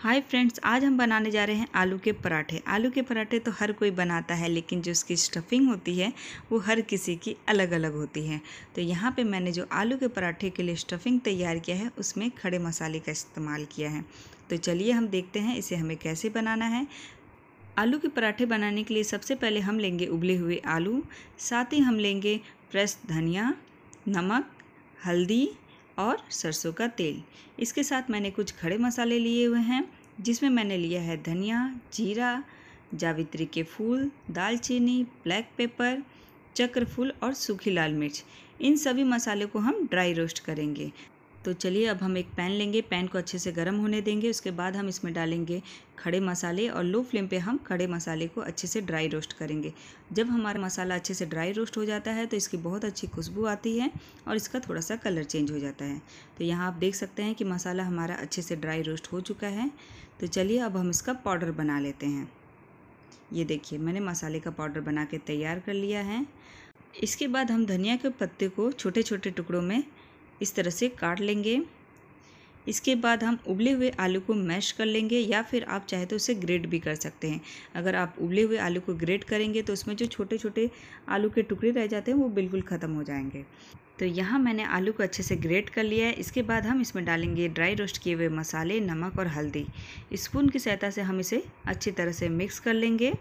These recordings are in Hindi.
हाय फ्रेंड्स आज हम बनाने जा रहे हैं आलू के पराठे आलू के पराठे तो हर कोई बनाता है लेकिन जो उसकी स्टफिंग होती है वो हर किसी की अलग अलग होती है तो यहाँ पे मैंने जो आलू के पराठे के लिए स्टफिंग तैयार किया है उसमें खड़े मसाले का इस्तेमाल किया है तो चलिए हम देखते हैं इसे हमें कैसे बनाना है आलू के पराठे बनाने के लिए सबसे पहले हम लेंगे उबले हुए आलू साथ ही हम लेंगे फ्रेश धनिया नमक हल्दी और सरसों का तेल इसके साथ मैंने कुछ खड़े मसाले लिए हुए हैं जिसमें मैंने लिया है धनिया जीरा जावित्री के फूल दालचीनी ब्लैक पेपर चक्रफूल और सूखी लाल मिर्च इन सभी मसाले को हम ड्राई रोस्ट करेंगे तो चलिए अब हम एक पैन लेंगे पैन को अच्छे से गर्म होने देंगे उसके बाद हम इसमें डालेंगे खड़े मसाले और लो फ्लेम पे हम खड़े मसाले को अच्छे से ड्राई रोस्ट करेंगे जब हमारा मसाला अच्छे से ड्राई रोस्ट हो जाता है तो इसकी बहुत अच्छी खुशबू आती है और इसका थोड़ा सा कलर चेंज हो जाता है तो यहाँ आप देख सकते हैं कि मसाला हमारा अच्छे से ड्राई रोस्ट हो चुका है तो चलिए अब हम इसका पाउडर बना लेते हैं ये देखिए मैंने मसाले का पाउडर बना के तैयार कर लिया है इसके बाद हम धनिया के पत्ते को छोटे छोटे टुकड़ों में इस तरह से काट लेंगे इसके बाद हम उबले हुए आलू को मैश कर लेंगे या फिर आप चाहे तो उसे ग्रेट भी कर सकते हैं अगर आप उबले हुए आलू को ग्रेट करेंगे तो उसमें जो छोटे छोटे आलू के टुकड़े रह जाते हैं वो बिल्कुल ख़त्म हो जाएंगे तो यहाँ मैंने आलू को अच्छे से ग्रेट कर लिया है इसके बाद हम इसमें डालेंगे ड्राई रोस्ट किए हुए मसाले नमक और हल्दी स्पून की सहायता से हम इसे अच्छी तरह से मिक्स कर लेंगे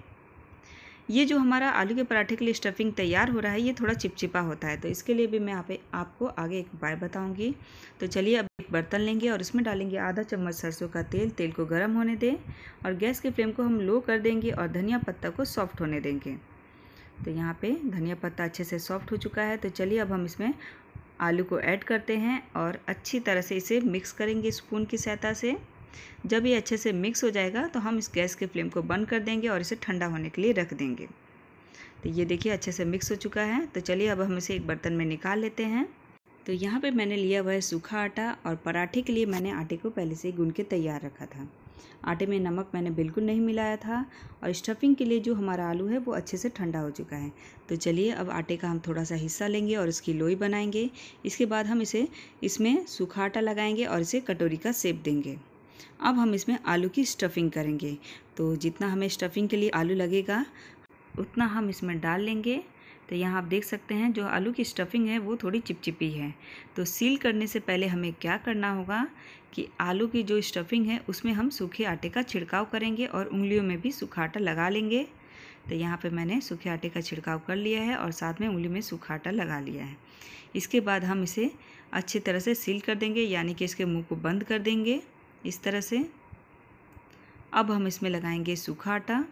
ये जो हमारा आलू के पराठे के लिए स्टफिंग तैयार हो रहा है ये थोड़ा चिपचिपा होता है तो इसके लिए भी मैं आप आपको आगे एक उपाय बताऊँगी तो चलिए अब एक बर्तन लेंगे और इसमें डालेंगे आधा चम्मच सरसों का तेल तेल को गर्म होने दें और गैस के फ्लेम को हम लो कर देंगे और धनिया पत्ता को सॉफ्ट होने देंगे तो यहाँ पर धनिया पत्ता अच्छे से सॉफ्ट हो चुका है तो चलिए अब हम इसमें आलू को ऐड करते हैं और अच्छी तरह से इसे मिक्स करेंगे स्पून की सहायता से जब ये अच्छे से मिक्स हो जाएगा तो हम इस गैस के फ्लेम को बंद कर देंगे और इसे ठंडा होने के लिए रख देंगे तो ये देखिए अच्छे से मिक्स हो चुका है तो चलिए अब हम इसे एक बर्तन में निकाल लेते हैं तो यहाँ पे मैंने लिया हुआ है सूखा आटा और पराठे के लिए मैंने आटे को पहले से गुन के तैयार रखा था आटे में नमक मैंने बिल्कुल नहीं मिलाया था और स्टफिंग के लिए जो हमारा आलू है वो अच्छे से ठंडा हो चुका है तो चलिए अब आटे का हम थोड़ा सा हिस्सा लेंगे और इसकी लोई बनाएंगे इसके बाद हम इसे इसमें सूखा आटा लगाएंगे और इसे कटोरी का सेप देंगे अब हम इसमें आलू की स्टफिंग करेंगे तो जितना हमें स्टफिंग के लिए आलू लगेगा उतना हम इसमें डाल लेंगे तो यहाँ आप देख सकते हैं जो आलू की स्टफिंग है वो थोड़ी चिपचिपी है तो सील करने से पहले हमें क्या करना होगा कि आलू की जो स्टफिंग है उसमें हम सूखे आटे का छिड़काव करेंगे और उंगलियों में भी सूखा आटा लगा लेंगे तो यहाँ पे मैंने सूखे आटे का छिड़काव कर लिया है और साथ में उंगली में सूखा आटा लगा लिया है इसके बाद हम इसे अच्छी तरह से सील कर देंगे यानी कि इसके मुँह को बंद कर देंगे इस तरह से अब हम इसमें लगाएंगे सूखा आटा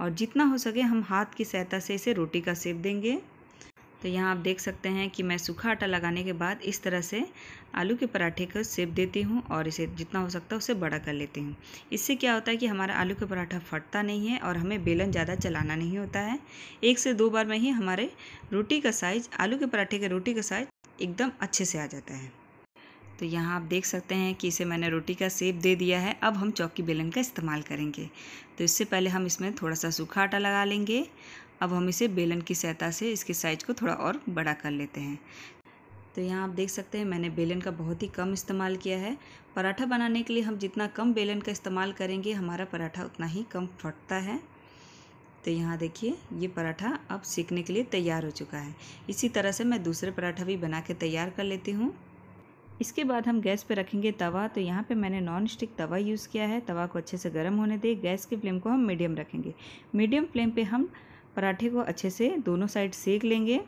और जितना हो सके हम हाथ की सहायता से इसे रोटी का सेप देंगे तो यहाँ आप देख सकते हैं कि मैं सूखा आटा लगाने के बाद इस तरह से आलू के पराठे को सेप देती हूँ और इसे जितना हो सकता है उसे बड़ा कर लेती हूँ इससे क्या होता है कि हमारा आलू का पराठा फटता नहीं है और हमें बेलन ज़्यादा चलाना नहीं होता है एक से दो बार में ही हमारे रोटी का साइज आलू के पराठे के रोटी का साइज एकदम अच्छे से आ जाता है तो यहाँ आप देख सकते हैं कि इसे मैंने रोटी का सेप दे दिया है अब हम चौकी बेलन का इस्तेमाल करेंगे तो इससे पहले हम इसमें थोड़ा सा सूखा आटा लगा लेंगे अब हम इसे बेलन की सहायता से इसके साइज को थोड़ा और बड़ा कर लेते हैं तो यहाँ आप देख सकते हैं मैंने बेलन का बहुत ही कम इस्तेमाल किया है पराठा बनाने के लिए हम जितना कम बेलन का इस्तेमाल करेंगे हमारा पराठा उतना ही कम फटता है तो यहाँ देखिए ये पराठा अब सीखने के लिए तैयार हो चुका है इसी तरह से मैं दूसरे पराठा भी बना के तैयार कर लेती हूँ इसके बाद हम गैस पर रखेंगे तवा तो यहाँ पे मैंने नॉन स्टिक तवा यूज़ किया है तवा को अच्छे से गर्म होने दें गैस की फ्लेम को हम मीडियम रखेंगे मीडियम फ्लेम पे हम पराठे को अच्छे से दोनों साइड सेक लेंगे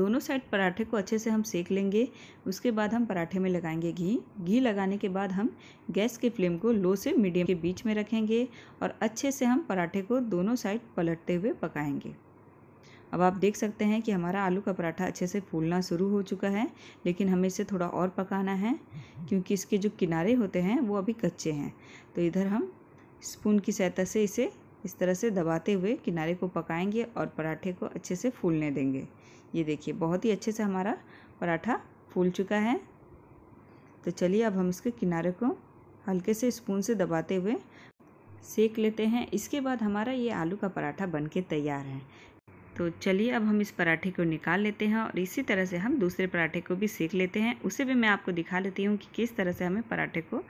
दोनों साइड पराठे को अच्छे से हम सेक लेंगे उसके बाद हम पराठे में लगाएंगे घी घी लगाने के बाद हम गैस के फ्लेम को लो से मीडियम के बीच में रखेंगे और अच्छे से हम पराठे को दोनों साइड पलटते हुए पकाएंगे अब आप देख सकते हैं कि हमारा आलू का पराठा अच्छे से फूलना शुरू हो चुका है लेकिन हमें इसे थोड़ा और पकाना है क्योंकि इसके जो किनारे होते हैं वो अभी कच्चे हैं तो इधर हम स्पून की सहायता से इसे इस तरह से दबाते हुए किनारे को पकाएंगे और पराठे को अच्छे से फूलने देंगे ये देखिए बहुत ही अच्छे से हमारा पराठा फूल चुका है तो चलिए अब हम इसके किनारे को हल्के से स्पून से दबाते हुए सेक लेते हैं इसके बाद हमारा ये आलू का पराठा बन के तैयार है तो चलिए अब हम इस पराठे को निकाल लेते हैं और इसी तरह से हम दूसरे पराठे को भी सेक लेते हैं उसे भी मैं आपको दिखा लेती हूँ कि किस तरह से हमें पराठे को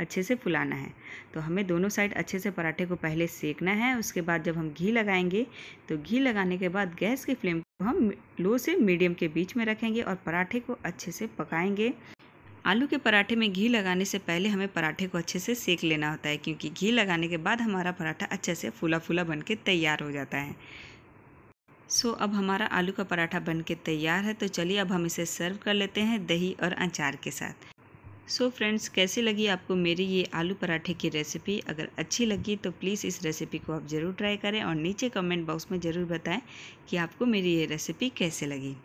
अच्छे से फुलाना है तो हमें दोनों साइड अच्छे से पराठे को पहले सेकना है उसके बाद जब हम घी लगाएंगे तो घी लगाने के बाद गैस की फ्लेम को हम लो से मीडियम के बीच में रखेंगे और पराठे को अच्छे से पकाएँगे आलू के पराठे में घी लगाने से पहले हमें पराठे को अच्छे से सेक लेना होता है क्योंकि घी लगाने के बाद हमारा पराठा अच्छे से फूला फूला बन के तैयार हो जाता है सो अब हमारा आलू का पराठा बन के तैयार है तो चलिए अब हम इसे सर्व कर लेते हैं दही और अचार के साथ सो so फ्रेंड्स कैसी लगी आपको मेरी ये आलू पराठे की रेसिपी अगर अच्छी लगी तो प्लीज़ इस रेसिपी को आप ज़रूर ट्राई करें और नीचे कमेंट बॉक्स में ज़रूर बताएं कि आपको मेरी ये रेसिपी कैसे लगी